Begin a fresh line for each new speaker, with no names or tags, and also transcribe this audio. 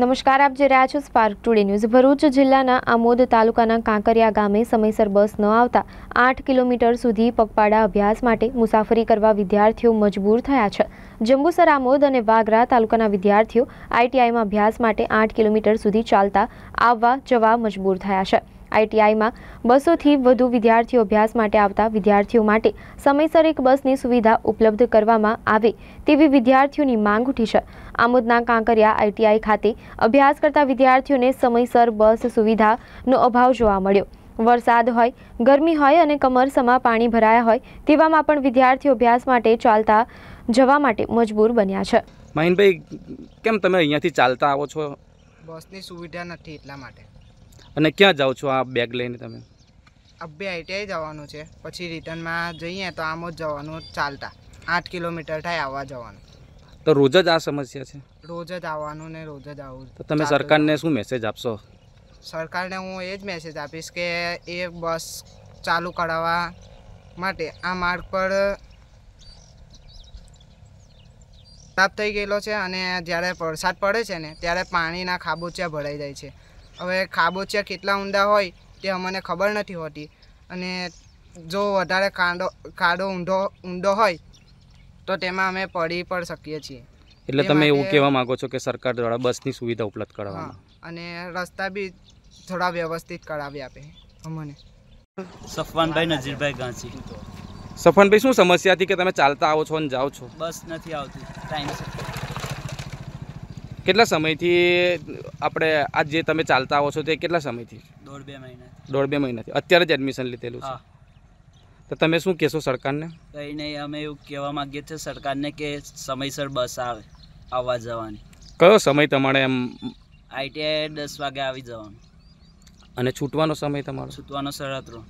નમસ્કાર આપ જે રહ્યા છો સ્પાર્ક ટુડે ન્યૂઝ ભરૂચ જિલ્લાના આમોદ તાલુકાના કાંકરિયા ગામે સમયસર બસ ન આવતા આઠ કિલોમીટર સુધી પગપાળા અભ્યાસ માટે મુસાફરી કરવા વિદ્યાર્થીઓ મજબૂર થયા છે જંબુસર આમોદ અને વાગરા તાલુકાના વિદ્યાર્થીઓ આઈટીઆઈમાં અભ્યાસ માટે આઠ કિલોમીટર સુધી ચાલતા આવવા જવા મજબૂર થયા છે આઈટીઆઈમાં બસોથી વધુ વિદ્યાર્થીઓ અભ્યાસ માટે આવતા વિદ્યાર્થીઓ માટે સમયસર એક બસની સુવિધા ઉપલબ્ધ કરવામાં આવે તેવી વિદ્યાર્થીઓની માંગ ઉઠી છે આમોદના કાંકરિયા આઈટીઆઈ ખાતે અભ્યાસ કરતા વિદ્યાર્થીઓને સમયસર બસ સુવિધાનો અભાવ જોવા મળ્યો વરસાદ હોય ગરમી હોય અને કમરસમાં પાણી ભરાયા હોય તેવામાં પણ વિદ્યાર્થીઓ અભ્યાસ માટે ચાલતા જવા માટે મજબૂર બન્યા છે
મહિનભાઈ કેમ તમે અહીંયાથી ચાલતા આવો છો
બસની સુવિધા નથી એટલા માટે
અને ક્યાં જાઓ છો આ બેગ લઈને તમે
અબ્બે આઈટીઆઈ જવાનું છે પછી રિટર્નમાં જઈએ તો આમ જ જવાનું ચાલતા આઠ કિલોમીટર થાય આવવા જવાનું
તો રોજ જ આ સમસ્યા છે
રોજ જ આવવાનું ને રોજ જ આવવું તો તમે સરકારને
શું મેસેજ આપશો
સરકારને હું એ જ મેસેજ આપીશ કે એ બસ ચાલુ કરાવવા માટે આ માર્ગ પર ખરાબ થઈ ગયેલો છે અને જ્યારે વરસાદ પડે છે ને ત્યારે પાણીના ખાબોચિયા ભરાઈ જાય છે હવે ખાબોચિયા કેટલા ઊંડા હોય તે અમને ખબર નથી હોતી અને જો વધારે કાંડો કાડો ઊંડો ઊંડો હોય તો તેમાં અમે પડી પણ શકીએ છીએ એટલે તમે એવું કહેવા
માંગો છો કે સરકાર દ્વારા બસની સુવિધા ઉપલબ્ધ કરાવવા
અને રસ્તા બી થોડા વ્યવસ્થિત કરાવી આપે અમને સફવાનભાઈ નજીરભાઈ ગાંચી
સફવાનભાઈ શું સમસ્યા હતી કે તમે ચાલતા આવો છો અને જાઓ છો
બસ નથી આવતી ટાઈમ
કેટલા સમયથી આપણે આ જે તમે ચાલતા આવો છો તે કેટલા સમયથી
દોઢ બે મહિના
દોઢ બે મહિનાથી અત્યારે જ એડમિશન લીધેલું
છે
તો તમે શું કહેશો સરકારને
કંઈ નહીં અમે એવું કહેવા માગીએ છીએ સરકારને કે સમયસર બસ આવે આવવા જવાની
કયો સમય તમારે એમ
આઈટીઆઈ દસ વાગે આવી જવાનું
અને છૂટવાનો સમય તમારો છૂટવાનો રહો